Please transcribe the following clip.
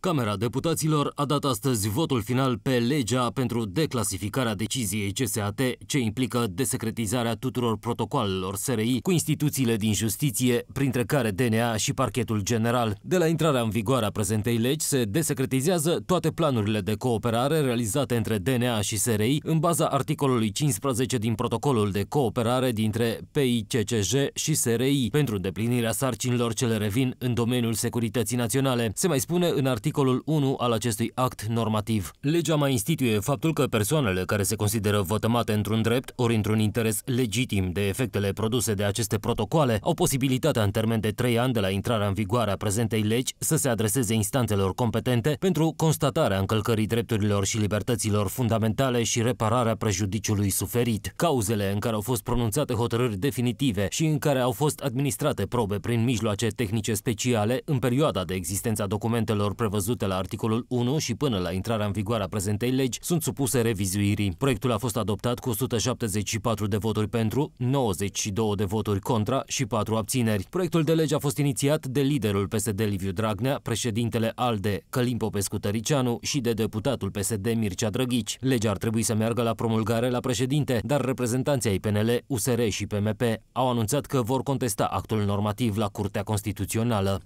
Camera Deputaților a dat astăzi votul final pe legea pentru declasificarea deciziei CSAT ce implică desecretizarea tuturor protocoalelor SRI cu instituțiile din justiție, printre care DNA și parchetul general. De la intrarea în vigoare a prezentei legi se desecretizează toate planurile de cooperare realizate între DNA și SRI în baza articolului 15 din protocolul de cooperare dintre PICCJ și SRI pentru îndeplinirea sarcinilor ce le revin în domeniul securității naționale. Se mai spune în articolul articolul 1 al acestui act normativ. Legea mai instituie faptul că persoanele care se consideră vătămate într-un drept ori într-un interes legitim de efectele produse de aceste protocoale au posibilitatea în termen de 3 ani de la intrarea în vigoare a prezentei legi să se adreseze instanțelor competente pentru constatarea încălcării drepturilor și libertăților fundamentale și repararea prejudiciului suferit. Cauzele în care au fost pronunțate hotărâri definitive și în care au fost administrate probe prin mijloace tehnice speciale în perioada de existență a documentelor prevăzute prevăzute la articolul 1 și până la intrarea în vigoare a prezentei legi sunt supuse revizuirii. Proiectul a fost adoptat cu 174 de voturi pentru, 92 de voturi contra și 4 abțineri. Proiectul de lege a fost inițiat de liderul PSD Liviu Dragnea, președintele ALDE Călim Popescu Tăricianu și de deputatul PSD Mircea Drăghici. Legea ar trebui să meargă la promulgare la președinte, dar reprezentanții ai PNL, USR și PMP au anunțat că vor contesta actul normativ la Curtea Constituțională.